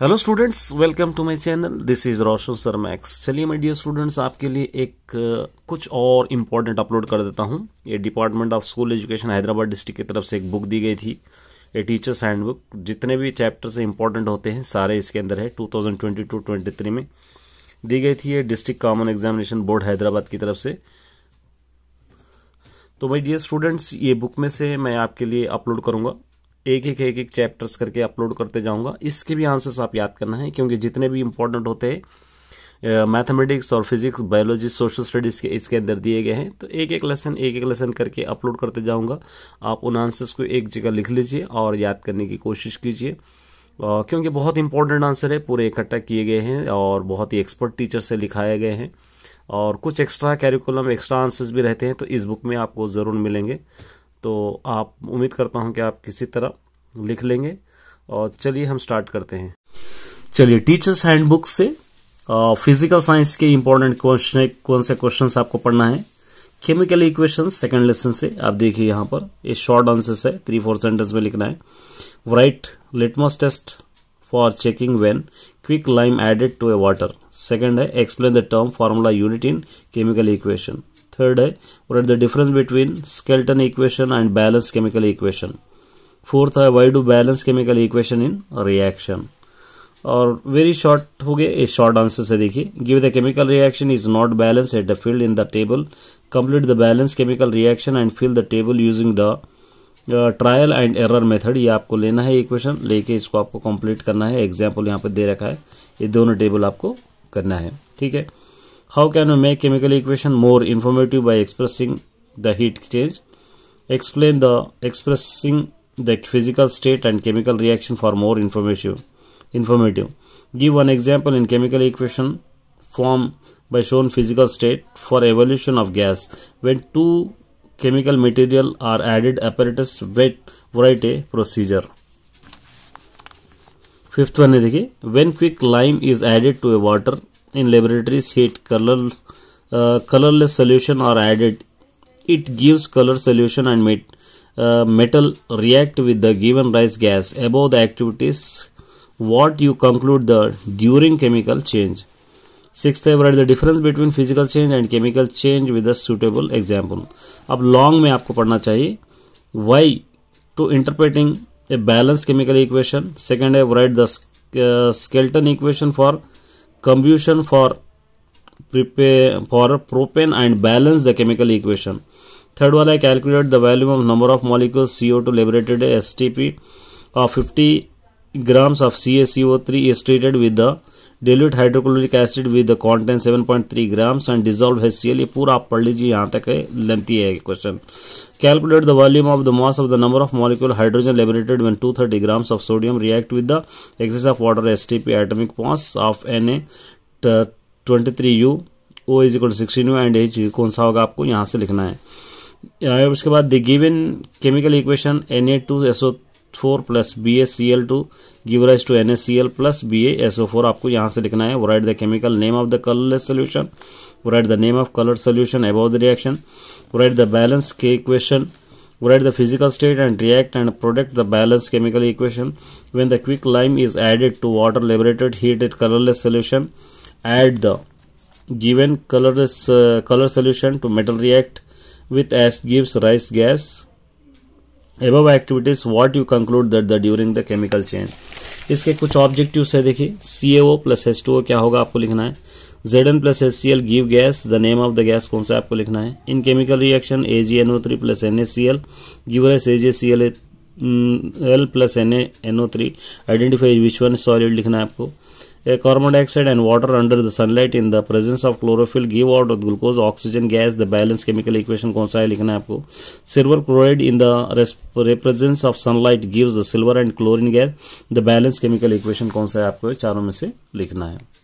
Hello students welcome to my channel this is Roshan sir max चलिए मैं dear students आपके लिए एक कुछ और इम्पॉर्टेंट अपलोड कर देता हूँ ये department of school education Hyderabad district की तरफ से एक बुक दी गई थी ये टीचर्स हैंडबुक जितने भी चैप्टर से इम्पॉर्टेंट होते हैं सारे इसके अंदर है टू थाउजेंड में दी गई थी ये district common examination board Hyderabad की तरफ से तो भाई डियर स्टूडेंट्स ये बुक में से मैं आपके लिए अपलोड करूँगा एक एक एक एक चैप्टर्स करके अपलोड करते जाऊंगा इसके भी आंसर्स आप याद करना है क्योंकि जितने भी इंपॉर्टेंट होते हैं मैथमेटिक्स और फिजिक्स बायोलॉजी सोशल स्टडीज़ के इसके अंदर दिए गए हैं तो एक एक लेसन एक एक लेसन करके अपलोड करते जाऊंगा आप उन आंसर्स को एक जगह लिख लीजिए और याद करने की कोशिश कीजिए क्योंकि बहुत इंपॉर्टेंट आंसर है पूरे इकट्ठा किए गए हैं और बहुत ही एक्सपर्ट टीचर से लिखाए गए हैं और कुछ एक्स्ट्रा कैरिकुलम एक्स्ट्रा आंसर्स भी रहते हैं तो इस बुक में आपको ज़रूर मिलेंगे तो आप उम्मीद करता हूं कि आप किसी तरह लिख लेंगे और चलिए हम स्टार्ट करते हैं चलिए टीचर्स हैंडबुक से फिजिकल साइंस के इंपॉर्टेंट क्वेश्चन कौन से क्वेश्चंस आपको पढ़ना है केमिकल इक्वेशन सेकंड लेसन से आप देखिए यहाँ पर ये शॉर्ट आंसर्स है थ्री फोर सेंटेंस में लिखना है right litmus test for checking when quick lime added to a water second है explain the term formula unit in chemical equation third है और the difference between skeleton equation and balance chemical equation fourth है why do balance chemical equation in reaction और very short हो गए इस short answer से देखिए give the chemical reaction is not balance at the field in the table complete the balance chemical reaction and fill the table using the trial and error method ये आपको लेना है equation लेके इसको आपको complete करना है एग्जाम्पल यहाँ पर दे रखा है ये दोनों टेबल आपको करना है ठीक है How can we make chemical equation more informative by expressing the heat change? Explain the expressing the physical state and chemical reaction for more informative. Informative. Give one example in chemical equation form by shown physical state for evolution of gas when two chemical material are added apparatus wet write a procedure fifth one is when quick lime is added to a water in laboratories heat color uh, colorless solution are added it gives color solution and met, uh, metal react with the given rice gas above the activities what you conclude the during chemical change sixth ever the difference between physical change and chemical change with a suitable example ab long mein aapko padhna chahiye why to interpreting a balanced chemical equation second i write the uh, the equation for uh, Combustion for prepare for propane and balance the chemical equation third one i calculate the volume of number of molecules co2 liberated stp of 50 grams of CaCO3 is treated with the dilute hydrochloric acid with content seven point three grams and dissolve है C L ये पूरा आप पढ़ लीजिए यहाँ तक है lengthy है question calculate the volume of the mass of the number of molecule hydrogen liberated one two thirty grams of sodium react with the excess of water S T P atomic pos of N A twenty three U O is equal sixteen U and H U कौन सा होगा आपको यहाँ से लिखना है उसके बाद the given chemical equation N A two S O four plus B A C L two give rise to N S C L plus B A S O four आपको यहाँ से लिखना है वो right the chemical name of the colourless solution वो right the name of colour solution about the reaction वो right the balanced के equation वो right the physical state and react and product the balance chemical equation when the quick lime is added to water liberated heated colourless solution add the given colourless colour solution to metal react with S as rise gas above activities what you conclude that the during the chemical change इसके कुछ objective है देखिए C A O plus S two O क्या होगा आपको लिखना है Z N plus S C L give gas the name of the gas कौन सा आपको लिखना है in chemical reaction A G N O three plus N A C L give S A J C L L plus N A N O three identify which one solid लिखना है आपको uh, carbon dioxide and water under the sunlight in the presence of chlorophyll give out glucose oxygen gas the balanced chemical equation कौन सा है लिखना है आपको silver chloride in the presence of sunlight gives the silver and chlorine gas the balanced chemical equation कौन सा है आपको चारों में से लिखना है